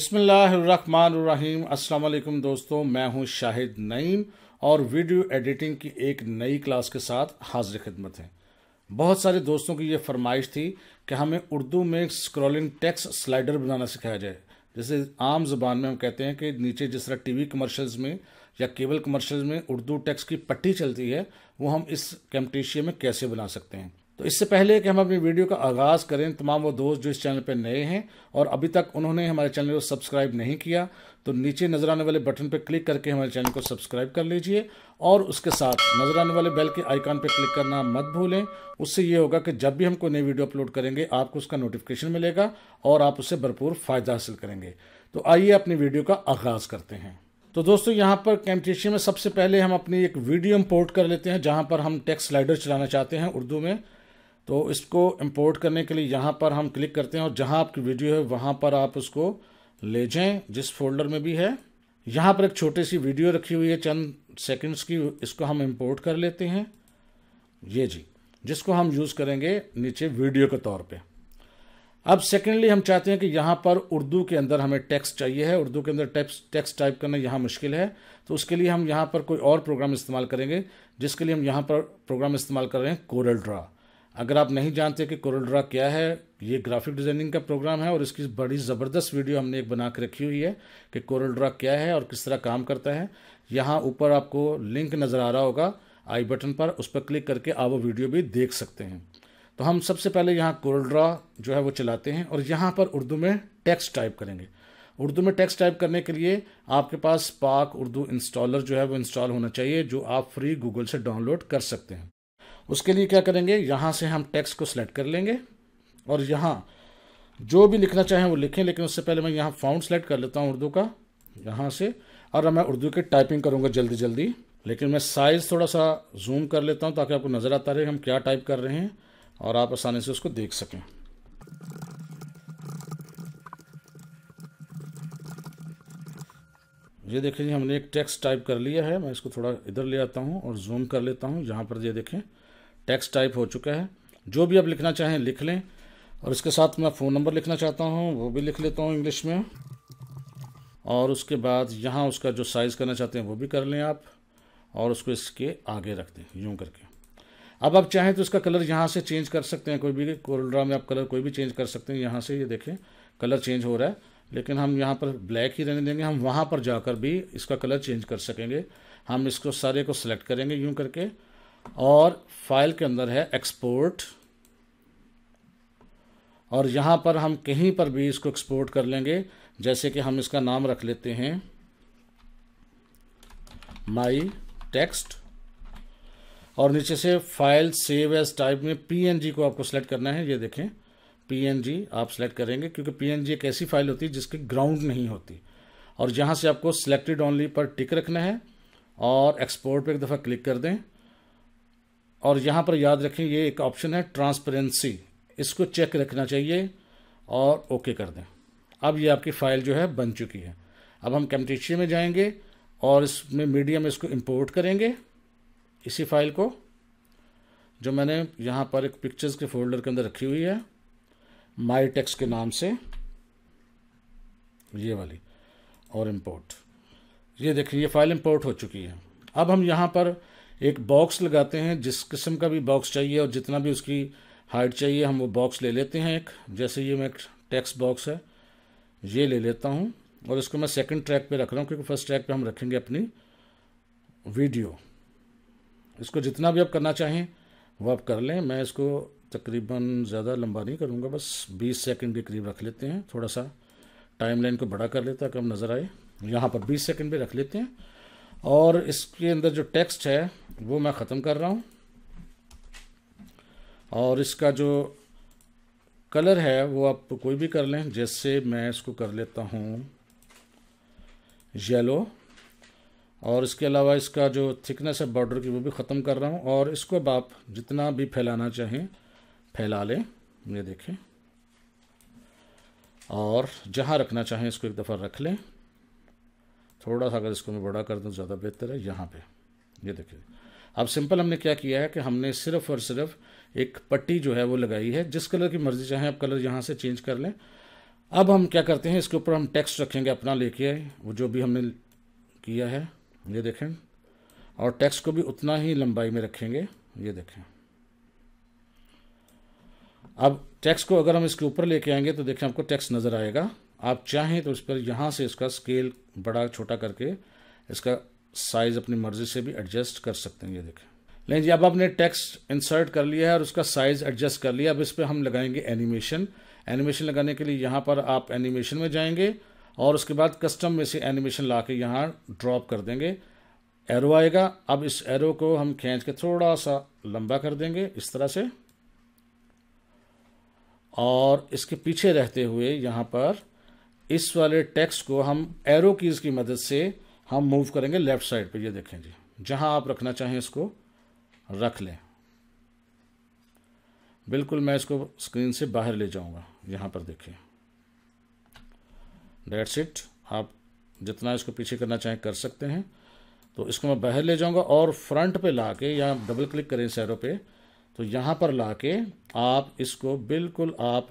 बिसमीम अल्लाम दोस्तों मैं हूं शाहिद नईम और वीडियो एडिटिंग की एक नई क्लास के साथ हाजिर खिदमत है बहुत सारे दोस्तों की ये फरमाइश थी कि हमें उर्दू में स्क्रॉलिंग टेक्स्ट स्लाइडर बनाना सिखाया जाए जैसे आम जबान में हम कहते हैं कि नीचे जिस तरह वी कमर्शल्स में या केबल कमर्शल्स में उर्दू टेक्स की पट्टी चलती है वो हम इस कैम्पटेशिया में कैसे बना सकते हैं तो इससे पहले कि हम अपनी वीडियो का आगाज़ करें तमाम वो दोस्त जो इस चैनल पर नए हैं और अभी तक उन्होंने हमारे चैनल को सब्सक्राइब नहीं किया तो नीचे नजर आने वाले बटन पर क्लिक करके हमारे चैनल को सब्सक्राइब कर लीजिए और उसके साथ नजर आने वाले बेल के आइकॉन पर क्लिक करना मत भूलें उससे ये होगा कि जब भी हम कोई नई वीडियो अपलोड करेंगे आपको उसका नोटिफिकेशन मिलेगा और आप उससे भरपूर फ़ायदा हासिल करेंगे तो आइए अपनी वीडियो का आगाज़ करते हैं तो दोस्तों यहाँ पर कैम्टेशिया में सबसे पहले हम अपनी एक वीडियो इम्पोर्ट कर लेते हैं जहाँ पर हम टेक्स्ट स्लाइडर चलाना चाहते हैं उर्दू में तो इसको इंपोर्ट करने के लिए यहाँ पर हम क्लिक करते हैं और जहाँ आपकी वीडियो है वहाँ पर आप उसको ले जाएं जिस फोल्डर में भी है यहाँ पर एक छोटी सी वीडियो रखी हुई है चंद सेकंड्स की इसको हम इंपोर्ट कर लेते हैं ये जी जिसको हम यूज़ करेंगे नीचे वीडियो के तौर पे अब सेकेंडली हम चाहते हैं कि यहाँ पर उर्दू के अंदर हमें टेक्स्ट चाहिए है उर्दू के अंदर टेक्स्ट टाइप करना यहाँ मुश्किल है तो उसके लिए हम यहाँ पर कोई और प्रोग्राम इस्तेमाल करेंगे जिसके लिए हम यहाँ पर प्रोग्राम इस्तेमाल कर रहे हैं कोरल ड्रा अगर आप नहीं जानते कि कोरल ड्रा क्या है ये ग्राफिक डिज़ाइनिंग का प्रोग्राम है और इसकी बड़ी ज़बरदस्त वीडियो हमने एक बना के रखी हुई है कि कोरल ड्रा क्या है और किस तरह काम करता है यहाँ ऊपर आपको लिंक नज़र आ रहा होगा आई बटन पर उस पर क्लिक करके आप वो वीडियो भी देख सकते हैं तो हम सबसे पहले यहाँ कोरल ड्रा जो है वो चलाते हैं और यहाँ पर उर्दू में टेक्स्ट टाइप करेंगे उर्दू में टेक्स्ट टाइप करने के लिए आपके पास पाक उर्दू इंस्टॉलर जो है वो इंस्टॉल होना चाहिए जो आप फ्री गूगल से डाउनलोड कर सकते हैं उसके लिए क्या करेंगे यहाँ से हम टेक्स्ट को सिलेक्ट कर लेंगे और यहाँ जो भी लिखना चाहें वो लिखें लेकिन उससे पहले मैं यहाँ फाउंड सेलेक्ट कर लेता हूँ उर्दू का यहाँ से और मैं उर्दू की टाइपिंग करूँगा जल्दी जल्दी लेकिन मैं साइज़ थोड़ा सा जूम कर लेता हूँ ताकि आपको नज़र आता रहे हम क्या टाइप कर रहे हैं और आप आसानी से उसको देख सकें ये देखें जी हमने एक टेक्स्ट टाइप कर लिया है मैं इसको थोड़ा इधर ले आता हूँ और जूम कर लेता हूँ यहाँ पर ये देखें टेक्स्ट टाइप हो चुका है जो भी आप लिखना चाहें लिख लें और इसके साथ मैं फ़ोन नंबर लिखना चाहता हूँ वो भी लिख लेता हूँ इंग्लिश में और उसके बाद यहाँ उसका जो साइज़ करना चाहते हैं वो भी कर लें आप और उसको इसके आगे रख दें यूँ करके अब आप चाहें तो इसका कलर यहाँ से चेंज कर सकते हैं कोई भी कोल्ड्रा में आप कलर कोई भी चेंज कर सकते हैं यहाँ से ये यह देखें कलर चेंज हो रहा है लेकिन हम यहाँ पर ब्लैक ही रहने देंगे हम वहाँ पर जाकर भी इसका कलर चेंज कर सकेंगे हम इसको सारे को सिलेक्ट करेंगे यूँ करके और फाइल के अंदर है एक्सपोर्ट और यहाँ पर हम कहीं पर भी इसको एक्सपोर्ट कर लेंगे जैसे कि हम इसका नाम रख लेते हैं माई टेक्स्ट और नीचे से फाइल सेव एज टाइप में पीएनजी को आपको सेलेक्ट करना है ये देखें पीएनजी आप सेलेक्ट करेंगे क्योंकि पीएनजी एक ऐसी फाइल होती है जिसकी ग्राउंड नहीं होती और यहां से आपको सिलेक्टेड ओनली पर टिक रखना है और एक्सपोर्ट पर एक दफ़ा क्लिक कर दें और यहाँ पर याद रखें ये एक ऑप्शन है ट्रांसपेरेंसी इसको चेक रखना चाहिए और ओके कर दें अब ये आपकी फ़ाइल जो है बन चुकी है अब हम कैमटीशिया में जाएंगे और इसमें मीडिया में इसको इंपोर्ट करेंगे इसी फाइल को जो मैंने यहाँ पर एक पिक्चर्स के फोल्डर के अंदर रखी हुई है माई टेक्स के नाम से ये वाली और इंपोर्ट ये देखिए ये फाइल इंपोर्ट हो चुकी है अब हम यहाँ पर एक बॉक्स लगाते हैं जिस किस्म का भी बॉक्स चाहिए और जितना भी उसकी हाइट चाहिए हम वो बॉक्स ले लेते हैं एक जैसे ये मैं एक बॉक्स है ये ले लेता हूँ और इसको मैं सेकंड ट्रैक पे रख रहा हूँ क्योंकि फर्स्ट ट्रैक पे हम रखेंगे अपनी वीडियो इसको जितना भी आप करना चाहें वो आप कर लें मैं इसको तकरीबन ज़्यादा लंबा नहीं करूँगा बस 20 सेकंड के करीब रख लेते हैं थोड़ा सा टाइमलाइन को बड़ा कर लेता कम नज़र आए यहाँ पर 20 सेकंड भी रख लेते हैं और इसके अंदर जो टेक्स्ट है वो मैं ख़त्म कर रहा हूँ और इसका जो कलर है वो आप कोई भी कर लें जैसे मैं इसको कर लेता हूँ येलो और इसके अलावा इसका जो थिकनेस है बॉर्डर की वो भी ख़त्म कर रहा हूँ और इसको अब आप जितना भी फैलाना चाहें फैला लें ये देखें और जहाँ रखना चाहें इसको एक दफ़ा रख लें थोड़ा सा अगर इसको मैं बड़ा कर दूँ ज़्यादा बेहतर है यहाँ पे ये देखिए अब सिंपल हमने क्या किया है कि हमने सिर्फ और सिर्फ एक पट्टी जो है वो लगाई है जिस कलर की मर्जी चाहे आप कलर यहाँ से चेंज कर लें अब हम क्या करते हैं इसके ऊपर हम टेक्स्ट रखेंगे अपना लेके आए वो जो भी हमने किया है ये देखें और टेक्स्ट को भी उतना ही लंबाई में रखेंगे ये देखें अब टेक्स्ट को अगर हम इसके ऊपर लेके आएंगे तो देखें आपको टेक्स्ट नज़र आएगा आप चाहें तो इस पर यहाँ से इसका स्केल बड़ा छोटा करके इसका साइज़ अपनी मर्ज़ी से भी एडजस्ट कर सकते हैं ये देखें लेकिन जी अब आपने टेक्स्ट इंसर्ट कर लिया है और उसका साइज़ एडजस्ट कर लिया अब इस पर हम लगाएंगे एनिमेशन एनिमेशन लगाने के लिए यहाँ पर आप एनिमेशन में जाएंगे और उसके बाद कस्टम में से एनिमेशन ला के यहाँ ड्रॉप कर देंगे एरो आएगा अब इस एरो को हम खींच के थोड़ा सा लंबा कर देंगे इस तरह से और इसके पीछे रहते हुए यहाँ पर इस वाले टेक्स्ट को हम एरो कीज़ की मदद से हम मूव करेंगे लेफ्ट साइड पे ये देखें जी जहाँ आप रखना चाहें इसको रख लें बिल्कुल मैं इसको स्क्रीन से बाहर ले जाऊँगा यहाँ पर देखिए डेट्स इट आप जितना इसको पीछे करना चाहें कर सकते हैं तो इसको मैं बाहर ले जाऊँगा और फ्रंट पे ला के या डबल क्लिक करें सैरो पे तो यहाँ पर ला के आप इसको बिल्कुल आप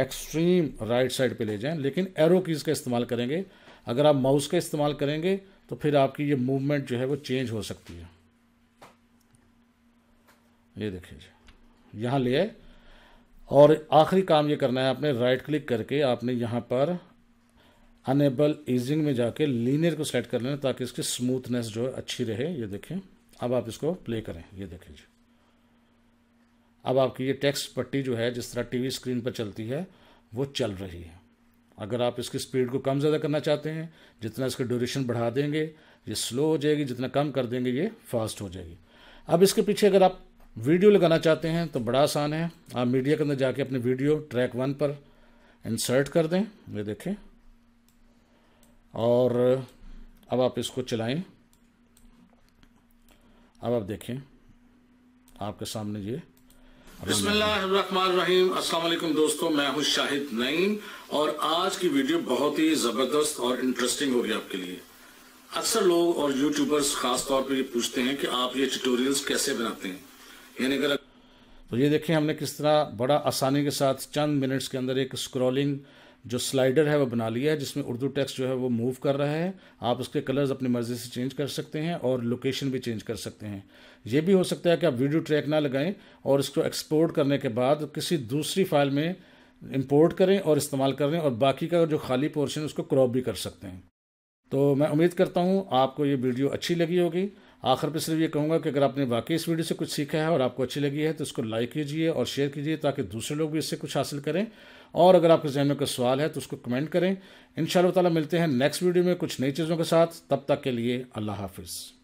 एक्सट्रीम राइट साइड पे ले जाएं लेकिन एरो कीज़ का इस्तेमाल करेंगे अगर आप माउस का इस्तेमाल करेंगे तो फिर आपकी ये मूवमेंट जो है वो चेंज हो सकती है ये देखिए जी यहाँ ले और आखिरी काम ये करना है आपने राइट क्लिक करके आपने यहाँ पर अनेबल ईजिंग में जाके लीनियर को सेट कर लेना ताकि इसकी स्मूथनेस जो है अच्छी रहे ये देखें अब आप इसको प्ले करें ये देखें जी अब आपकी ये टेक्स्ट पट्टी जो है जिस तरह टीवी स्क्रीन पर चलती है वो चल रही है अगर आप इसकी स्पीड को कम ज़्यादा करना चाहते हैं जितना इसका ड्यूरेशन बढ़ा देंगे ये स्लो हो जाएगी जितना कम कर देंगे ये फास्ट हो जाएगी अब इसके पीछे अगर आप वीडियो लगाना चाहते हैं तो बड़ा आसान है आप मीडिया के अंदर जाके अपने वीडियो ट्रैक वन पर इंसर्ट कर दें ये देखें और अब आप इसको चलाएं अब आप देखें आपके सामने ये बिस्मिल्लाहिर्रहमानिर्रहीम अस्सलाम वालेकुम दोस्तों मैं हूं शाहिद नईम और आज की वीडियो बहुत ही ज़बरदस्त और इंटरेस्टिंग होगी आपके लिए अक्सर लोग और यूट्यूबर्स खास तौर पर ये पूछते हैं कि आप ये ट्यूटोरियल्स कैसे बनाते हैं यानी अगर तो ये देखें हमने किस तरह बड़ा आसानी के साथ चंद मिनट्स के अंदर एक स्क्रॉलिंग जो स्लाइडर है वो बना लिया है जिसमें उर्दू टेक्स्ट जो है वो मूव कर रहा है आप उसके कलर्स अपनी मर्ज़ी से चेंज कर सकते हैं और लोकेशन भी चेंज कर सकते हैं ये भी हो सकता है कि आप वीडियो ट्रैक ना लगाएं और इसको एक्सपोर्ट करने के बाद किसी दूसरी फाइल में इम्पोर्ट करें और इस्तेमाल करें और बाकी का जो खाली पोर्शन उसको क्रॉप भी कर सकते हैं तो मैं उम्मीद करता हूँ आपको ये वीडियो अच्छी लगी होगी आखिर पर सिर्फ ये कहूँगा कि अगर आपने वाकई इस वीडियो से कुछ सीखा है और आपको अच्छी लगी है तो इसको लाइक कीजिए और शेयर कीजिए ताकि दूसरे लोग भी इससे कुछ हासिल करें और अगर आपके जहन में कोई सवाल है तो उसको कमेंट करें इन ताला मिलते हैं नेक्स्ट वीडियो में कुछ नई चीज़ों के साथ तब तक के लिए अल्लाह हाफिज़